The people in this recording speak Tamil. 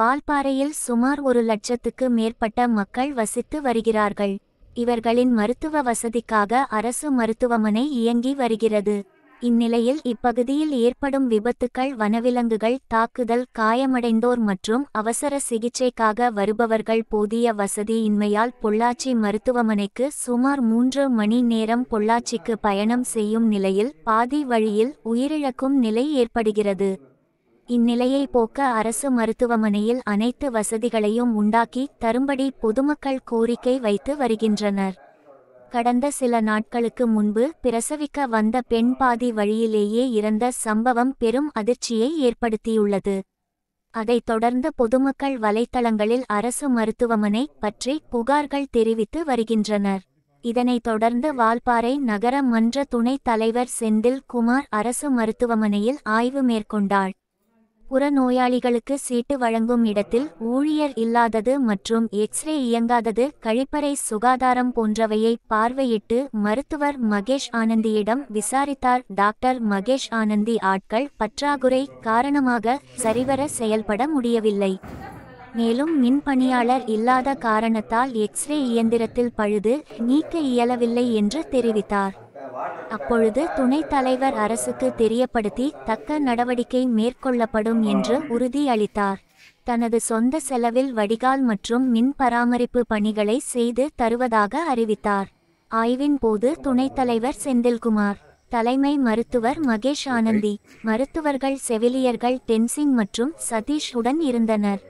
வால்பாறையில் சுமார் ஒரு லட்சத்துக்கு மேற்பட்ட மக்கள் வசித்து வருகிறார்கள் இவர்களின் மருத்துவ வசதிக்காக அரசு மருத்துவமனை இயங்கி வருகிறது இந்நிலையில் இப்பகுதியில் ஏற்படும் விபத்துக்கள் வனவிலங்குகள் தாக்குதல் காயமடைந்தோர் மற்றும் அவசர சிகிச்சைக்காக வருபவர்கள் போதிய வசதியின்மையால் பொள்ளாச்சி மருத்துவமனைக்கு சுமார் மூன்று மணி நேரம் பொள்ளாச்சிக்கு பயணம் செய்யும் நிலையில் பாதி வழியில் உயிரிழக்கும் நிலை ஏற்படுகிறது இந்நிலையை போக்க அரசு மருத்துவமனையில் அனைத்து வசதிகளையும் உண்டாக்கி தரும்படி பொதுமக்கள் கோரிக்கை வைத்து வருகின்றனர் கடந்த சில நாட்களுக்கு முன்பு பிரசவிக்க வந்த பெண் பாதி வழியிலேயே இறந்த சம்பவம் பெரும் அதிர்ச்சியை ஏற்படுத்தியுள்ளது அதைத் தொடர்ந்து பொதுமக்கள் வலைத்தளங்களில் அரசு மருத்துவமனை பற்றி புகார்கள் தெரிவித்து வருகின்றனர் இதனைத் தொடர்ந்து வால்பாறை நகர மன்ற துணைத் தலைவர் செந்தில் குமார் அரசு மருத்துவமனையில் ஆய்வு மேற்கொண்டாள் புறநோயாளிகளுக்கு சீட்டு வழங்கும் இடத்தில் ஊழியர் இல்லாதது மற்றும் எக்ஸ்ரே இயங்காதது கழிப்பறை சுகாதாரம் போன்றவையை பார்வையிட்டு மருத்துவர் மகேஷ் ஆனந்தியிடம் விசாரித்தார் டாக்டர் மகேஷ் ஆனந்தி ஆட்கள் பற்றாக்குறை காரணமாக சரிவர செயல்பட முடியவில்லை மேலும் மின் பணியாளர் இல்லாத காரணத்தால் எக்ஸ்ரே இயந்திரத்தில் பழுது நீக்க இயலவில்லை என்று தெரிவித்தார் அப்பொழுது துணைத் தலைவர் அரசுக்கு தெரியப்படுத்தி தக்க நடவடிக்கை மேற்கொள்ளப்படும் என்று உறுதியளித்தார் தனது சொந்த செலவில் வடிகால் மற்றும் மின் பராமரிப்பு பணிகளை செய்து தருவதாக அறிவித்தார் ஆய்வின் போது துணைத் தலைவர் செந்தில்குமார் தலைமை மருத்துவர் மகேஷ் ஆனந்தி மருத்துவர்கள் செவிலியர்கள் டென்சிங் மற்றும் சதீஷ் உடன் இருந்தனர்